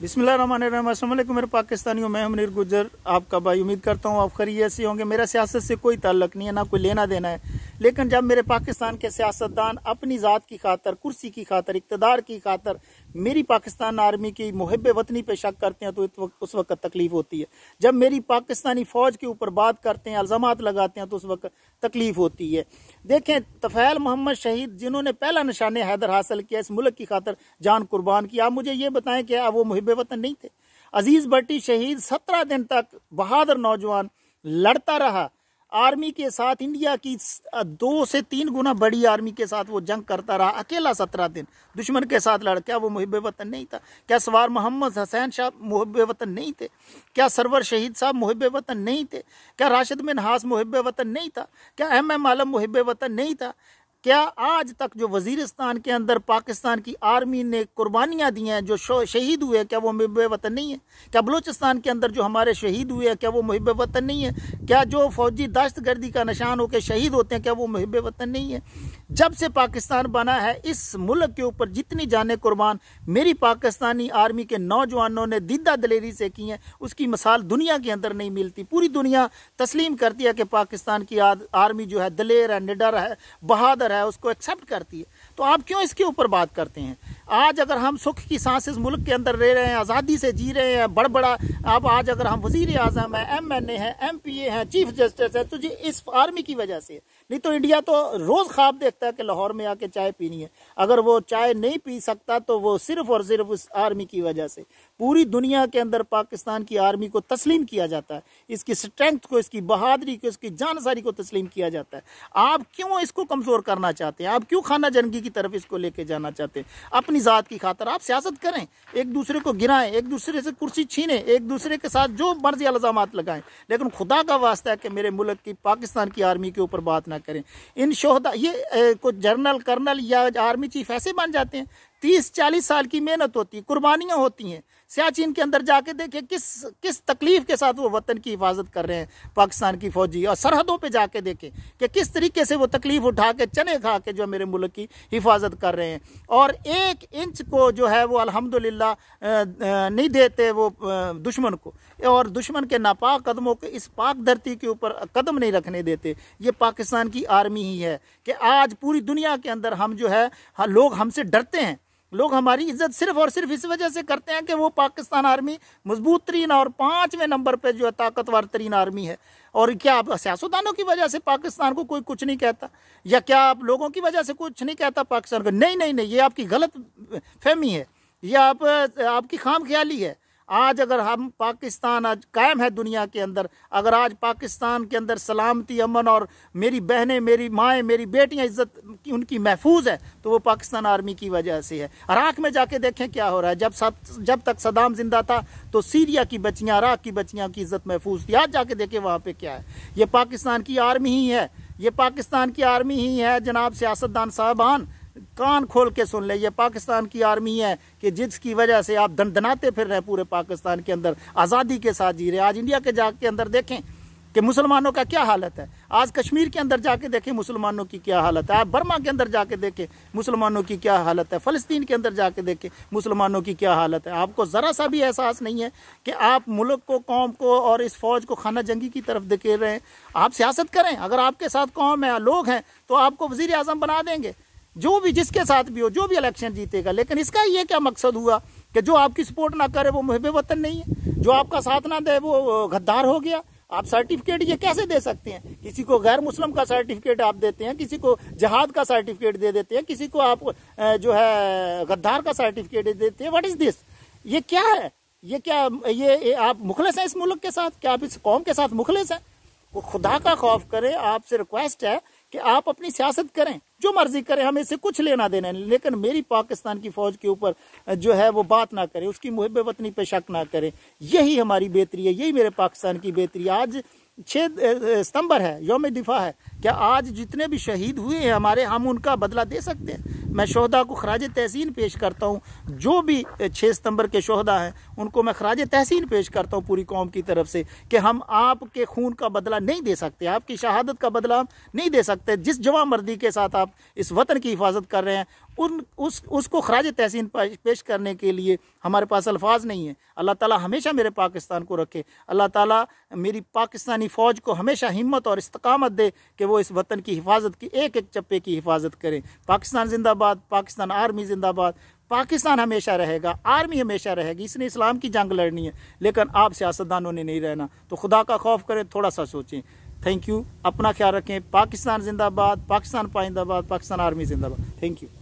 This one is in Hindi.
बिस्मिल मेरे पाकिस्तानियों मैं हमनीर गुजर आपका भाई उम्मीद करता हूँ आप खरी ऐसे होंगे मेरा सियासत से कोई ताल्लक नहीं है ना कोई लेना देना है लेकिन जब मेरे पाकिस्तान के सियासतदान अपनी ज़ात की खातर कुर्सी की खातर इकतदार की खातर मेरी पाकिस्तान आर्मी की मुहब वतनी पे शक करते हैं तो उस वक्त तकलीफ होती है जब मेरी पाकिस्तानी फ़ौज के ऊपर बात करते हैं अल्जाम लगाते हैं तो उस वक्त तकलीफ होती है देखें तफैल मोहम्मद शहीद जिन्होंने पहला निशान हैदर हासिल किया इस मुल्क की खातर जान कुर्बान की आप मुझे ये बताएं कि आप वो मुहब वतन नहीं थे अजीज़ भट्टी शहीद सत्रह दिन तक बहादुर नौजवान लड़ता रहा आर्मी के साथ इंडिया की दो से तीन गुना बड़ी आर्मी के साथ वो जंग करता रहा अकेला सत्रह दिन दुश्मन के साथ लड़ क्या वो मुहब वतन नहीं था क्या सवार मोहम्मद हसैन शाह मुहब वतन नहीं थे क्या सरवर शहीद साहब मुहब वतन नहीं थे क्या राशिद मिन हास मुहब वतन नहीं था क्या एम एम आलम मुहब वतन नहीं था क्या आज तक जो वजीरस्तान के अंदर पाकिस्तान की आर्मी ने कुर्बानियाँ दी हैं जो शहीद हुए क्या वो महब वतन नहीं है क्या बलूचिस्तान के अंदर जो हमारे शहीद हुए क्या वो महब वतन नहीं है क्या जो फौजी दहशत गर्दी का निशान होकर शहीद होते हैं क्या वो महब वतन नहीं है जब से पाकिस्तान बना है इस मुल्क के ऊपर जितनी जाने कुर्बान मेरी पाकिस्तानी आर्मी के नौजवानों ने दिदा दलेरी से की है उसकी मिसाल दुनिया के अंदर नहीं मिलती पूरी दुनिया तस्लीम करती है कि पाकिस्तान की आर्मी जो है दलेर है निडर है बहादुर है उसको एक्सेप्ट करती है तो आप क्यों इसके ऊपर बात करते हैं आज अगर हम सुख की सांस इस मुल्क के अंदर ले रहे हैं आज़ादी से जी रहे हैं बड़बड़ा अब आज अगर हम वजीर अजम हैं एम एन ए हैं एम पी ए हैं चीफ जस्टिस हैं तो जी इस आर्मी की वजह से नहीं तो इंडिया तो रोज़ ख्वाब देखता है कि लाहौर में आके चाय पीनी है अगर वो चाय नहीं पी सकता तो वो सिर्फ और सिर्फ उस आर्मी की वजह से पूरी दुनिया के अंदर पाकिस्तान की आर्मी को तस्लीम किया जाता है इसकी स्ट्रेंथ को इसकी बहादरी को इसकी जानसारी को तस्लीम किया जाता है आप क्यों इसको कमज़ोर करना चाहते हैं आप क्यों खाना जनगी की की तरफ इसको लेके जाना चाहते हैं अपनी ज़ात की खातर आप सियासत करें एक दूसरे को गिराएं एक दूसरे से कुर्सी छीने एक दूसरे के साथ जो मर्जी अल्जाम लगाएं लेकिन खुदा का वास्ता है कि मेरे मुल्क की पाकिस्तान की आर्मी के ऊपर बात ना करें इन शहदा ये कुछ जनरल कर्नल या आर्मी चीफ ऐसे बन जाते हैं तीस चालीस साल की मेहनत होती है कुर्बानियाँ होती हैं सियाचिन के अंदर जाके देखें किस किस तकलीफ के साथ वो वतन की हिफाजत कर रहे हैं पाकिस्तान की फौजी और सरहदों पे जाके देखें कि किस तरीके से वो तकलीफ उठा के चने खा के जो मेरे मुल्क की हिफाजत कर रहे हैं और एक इंच को जो है वो अल्हम्दुलिल्लाह नहीं देते वो दुश्मन को और दुश्मन के नापाक कदमों के इस पाक धरती के ऊपर कदम नहीं रखने देते ये पाकिस्तान की आर्मी ही है कि आज पूरी दुनिया के अंदर हम जो है लोग हमसे डरते हैं लोग हमारी इज्जत सिर्फ और सिर्फ इस वजह से करते हैं कि वो पाकिस्तान आर्मी मजबूत तरीन और पाँचवें नंबर पर जो है ताकतवर तरीन आर्मी है और क्या आप सियासतदानों की वजह से पाकिस्तान को कोई कुछ नहीं कहता या क्या आप लोगों की वजह से कुछ नहीं कहता पाकिस्तान को नहीं नहीं नहीं ये आपकी गलत फहमी है यह आप आपकी खाम ख्याली है आज अगर हम पाकिस्तान आज कायम है दुनिया के अंदर अगर आज पाकिस्तान के अंदर सलामती अमन और मेरी बहनें मेरी माएँ मेरी बेटियाँ इज्जत की उनकी महफूज है तो वो पाकिस्तान आर्मी की वजह से है अराक में जाके देखें क्या हो रहा है जब सब जब तक सदाम जिंदा था तो सीरिया की बच्चियाँ अराक की बच्चियाँ की इज्जत महफूज थी आज जाके देखें वहाँ पर क्या है ये पाकिस्तान की आर्मी ही है ये पाकिस्तान की आर्मी ही है जनाब सियासतदान साहबान कान खोल के सुन ले ये पाकिस्तान की आर्मी है कि जिसकी वजह से आप दंडनाते फिर रहे पूरे पाकिस्तान के अंदर आज़ादी के साथ जी रहे आज इंडिया के जा के अंदर देखें कि मुसलमानों का क्या हालत है आज कश्मीर के अंदर जाके देखें मुसलमानों की क्या हालत है आप बर्मा के अंदर जाके देखें मुसलमानों की क्या हालत है फ़लस्तीन के अंदर जाके देखें मुसलमानों की क्या हालत है आपको ज़रा सा भी एहसास नहीं है कि आप मुल्क को कौम को और इस फौज को खाना जंगी की तरफ धकेल रहे हैं आप सियासत करें अगर आपके साथ कौम है लोग हैं तो आपको वजीर अजम बना देंगे जो भी जिसके साथ भी हो जो भी इलेक्शन जीतेगा लेकिन इसका ये क्या मकसद हुआ कि जो आपकी सपोर्ट ना करे वो मुहब वतन नहीं है जो आपका साथ ना दे वो गद्दार हो गया आप सर्टिफिकेट ये कैसे दे सकते हैं किसी को गैर मुस्लिम का सर्टिफिकेट आप देते हैं किसी को जहाद का सर्टिफिकेट दे देते हैं किसी को आप जो है गद्दार का सर्टिफिकेट दे देते हैं व्हाट इज दिस ये क्या है ये क्या ये, ये आप मुखलिस हैं इस मुल्क के साथ क्या आप इस कौम के साथ मुखलिस हैं वो खुदा का खौफ करें आपसे रिक्वेस्ट है कि आप अपनी सियासत करें जो मर्जी करे हमें से कुछ लेना देना नहीं लेकिन मेरी पाकिस्तान की फौज के ऊपर जो है वो बात ना करे उसकी मुहब वतनी पे शक ना करे यही हमारी बेहतरी है यही मेरे पाकिस्तान की बेहतरी आज छः सितंबर है योम दिफा है क्या आज जितने भी शहीद हुए हैं हमारे हम उनका बदला दे सकते हैं मैं शहदा को खराज तहसीन पेश करता हूँ जो भी छः सितंबर के शहदा हैं उनको मैं खराज तहसीन पेश करता हूँ पूरी कौम की तरफ से कि हम आपके खून का बदला नहीं दे सकते आपकी शहादत का बदला हम नहीं दे सकते जिस जवा मर्दी के साथ आप इस वतन की हिफाजत कर रहे हैं उन उस उसको खराज तहसीन पेश करने के लिए हमारे पास अल्फाज नहीं है अल्लाह ताला हमेशा मेरे पाकिस्तान को रखे अल्लाह ताला मेरी पाकिस्तानी फ़ौज को हमेशा हिम्मत और इस्तकामत दे कि वो इस वतन की हिफाजत की एक एक चप्पे की हिफाजत करें पाकिस्तान जिंदाबाद पाकिस्तान आर्मी जिंदाबाद पाकिस्तान हमेशा रहेगा आर्मी हमेशा रहेगी इसने इस्लाम की जंग लड़नी है लेकिन आप सियासतदानों ने नहीं रहना तो खुदा का खौफ करें थोड़ा सा सोचें थैंक यू अपना ख्याल रखें पाकिस्तान जिंदाबाद पाकिस्तान पाइंदाबाद पाकिस्तान आर्मी जिंदाबाद थैंक यू